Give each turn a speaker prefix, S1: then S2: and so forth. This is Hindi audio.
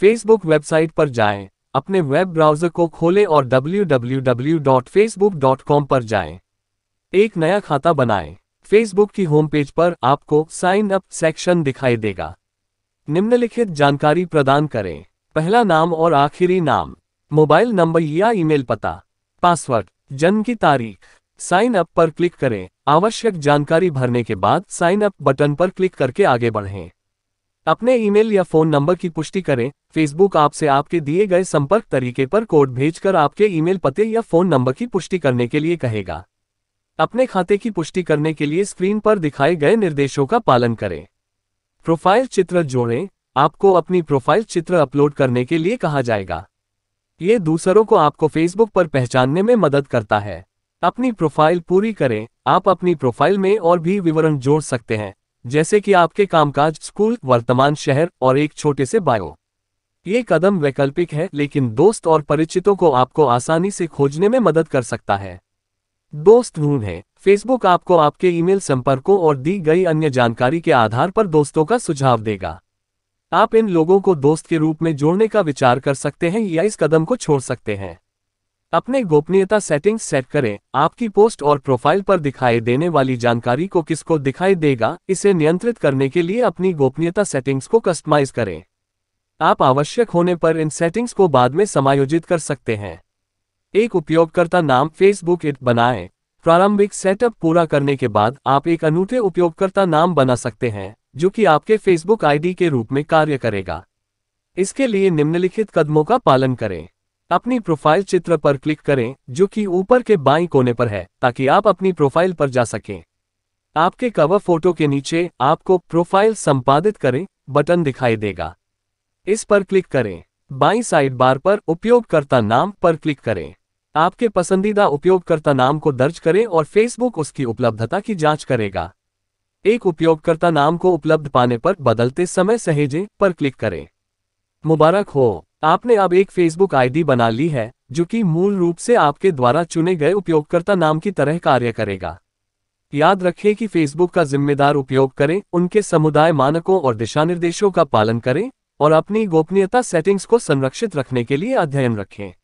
S1: फेसबुक वेबसाइट पर जाएं, अपने वेब ब्राउज़र को खोलें और www.facebook.com पर जाएं। एक नया खाता बनाएं। फेसबुक की होम पेज पर आपको साइन अप सेक्शन दिखाई देगा निम्नलिखित जानकारी प्रदान करें पहला नाम और आखिरी नाम मोबाइल नंबर या ईमेल पता पासवर्ड जन्म की तारीख साइन अप पर क्लिक करें आवश्यक जानकारी भरने के बाद साइन अप बटन पर क्लिक करके आगे बढ़ें अपने ईमेल या फोन नंबर की पुष्टि करें फेसबुक आपसे आपके दिए गए संपर्क तरीके पर कोड भेजकर आपके ईमेल पते या फोन नंबर की पुष्टि करने के लिए कहेगा अपने खाते की पुष्टि करने के लिए स्क्रीन पर दिखाए गए निर्देशों का पालन करें प्रोफाइल चित्र जोड़ें आपको अपनी प्रोफाइल चित्र अपलोड करने के लिए कहा जाएगा ये दूसरों को आपको फेसबुक पर पहचानने में मदद करता है अपनी प्रोफाइल पूरी करें आप अपनी प्रोफाइल में और भी विवरण जोड़ सकते हैं जैसे कि आपके कामकाज स्कूल वर्तमान शहर और एक छोटे से बायो ये कदम वैकल्पिक है लेकिन दोस्त और परिचितों को आपको आसानी से खोजने में मदद कर सकता है दोस्त है फेसबुक आपको आपके ईमेल संपर्कों और दी गई अन्य जानकारी के आधार पर दोस्तों का सुझाव देगा आप इन लोगों को दोस्त के रूप में जोड़ने का विचार कर सकते हैं या इस कदम को छोड़ सकते हैं अपने गोपनीयता सेटिंग्स सेट करें आपकी पोस्ट और प्रोफाइल पर दिखाई देने वाली जानकारी को किसको दिखाई देगा इसे नियंत्रित करने के लिए अपनी गोपनीयता सेटिंग्स को कस्टमाइज करें आप आवश्यक होने पर इन सेटिंग्स को बाद में समायोजित कर सकते हैं एक उपयोगकर्ता नाम फेसबुक इट बनाएं प्रारंभिक सेटअप पूरा करने के बाद आप एक अनूठे उपयोगकर्ता नाम बना सकते हैं जो कि आपके फेसबुक आईडी के रूप में कार्य करेगा इसके लिए निम्नलिखित कदमों का पालन करें अपनी प्रोफाइल चित्र पर क्लिक करें जो कि ऊपर के बाई कोने पर है ताकि आप अपनी प्रोफाइल पर जा सकें आपके कवर फोटो के नीचे आपको प्रोफाइल संपादित करें बटन दिखाई देगा इस पर क्लिक करें बाई साइड बार पर उपयोगकर्ता नाम पर क्लिक करें आपके पसंदीदा उपयोगकर्ता नाम को दर्ज करें और फेसबुक उसकी उपलब्धता की जांच करेगा एक उपयोगकर्ता नाम को उपलब्ध पाने पर बदलते समय सहेजें पर क्लिक करें मुबारक हो आपने अब एक फेसबुक आईडी बना ली है जो कि मूल रूप से आपके द्वारा चुने गए उपयोगकर्ता नाम की तरह कार्य करेगा याद रखें कि फेसबुक का जिम्मेदार उपयोग करें उनके समुदाय मानकों और दिशा निर्देशों का पालन करें और अपनी गोपनीयता सेटिंग्स को संरक्षित रखने के लिए अध्ययन रखें